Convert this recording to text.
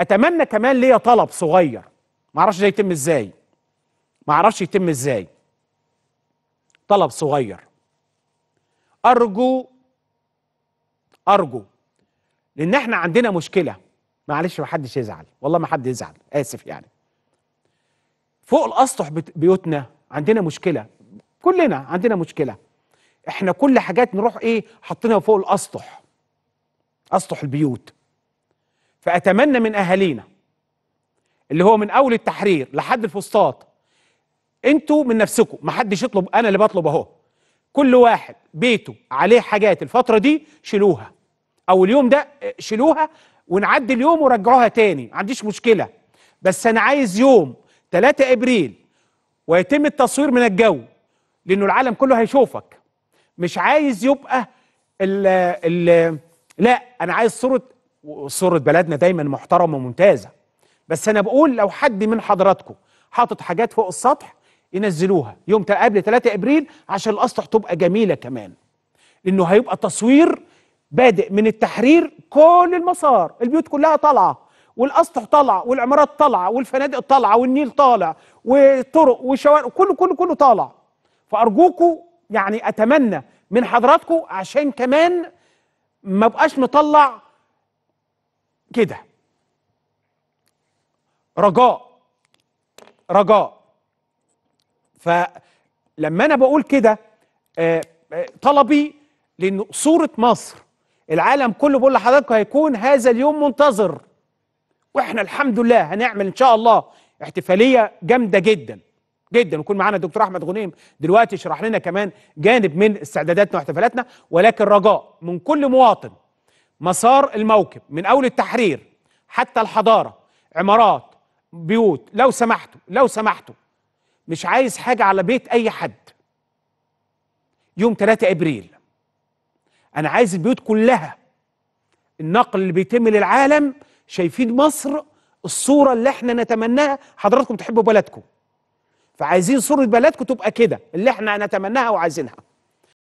اتمنى كمان ليا طلب صغير ما اعرفش ده يتم ازاي ما اعرفش يتم ازاي طلب صغير ارجو ارجو لان احنا عندنا مشكله معلش ما حدش يزعل والله ما حد يزعل اسف يعني فوق الاسطح بيوتنا عندنا مشكله كلنا عندنا مشكله احنا كل حاجات نروح ايه حاطينها فوق الاسطح اسطح البيوت فأتمنى من أهالينا اللي هو من أول التحرير لحد الفسطاط أنتوا من نفسكم ما حدش يطلب أنا اللي بطلب أهو كل واحد بيته عليه حاجات الفترة دي شيلوها أو اليوم ده شيلوها ونعدي اليوم ورجعوها تاني ما عنديش مشكلة بس أنا عايز يوم 3 إبريل ويتم التصوير من الجو لأنه العالم كله هيشوفك مش عايز يبقى ال ال لا انا عايز صوره وصورة بلدنا دايما محترمة وممتازة بس أنا بقول لو حد من حضراتكم حاطط حاجات فوق السطح ينزلوها يوم قبل 3 ابريل عشان الاسطح تبقى جميله كمان لانه هيبقى تصوير بادئ من التحرير كل المسار البيوت كلها طالعه والاسطح طالعه والعمارات طالعه والفنادق طالعه والنيل طالع والطرق والشوارع كله كله كله طالع فارجوكوا يعني اتمنى من حضراتكم عشان كمان ما بقاش مطلع كده رجاء رجاء فلما انا بقول كده آه، آه، طلبي لان صوره مصر العالم كله بيقول لحضرتك هيكون هذا اليوم منتظر واحنا الحمد لله هنعمل ان شاء الله احتفاليه جامده جدا جدا ويكون معانا الدكتور احمد غنيم دلوقتي يشرح لنا كمان جانب من استعداداتنا واحتفالاتنا ولكن رجاء من كل مواطن مسار الموكب من اول التحرير حتى الحضاره عمارات بيوت لو سمحتوا لو سمحتوا مش عايز حاجه على بيت اي حد يوم 3 ابريل انا عايز البيوت كلها النقل اللي بيتم للعالم شايفين مصر الصوره اللي احنا نتمناها حضراتكم تحبوا بلدكم فعايزين صوره بلدكم تبقى كده اللي احنا نتمناها وعايزينها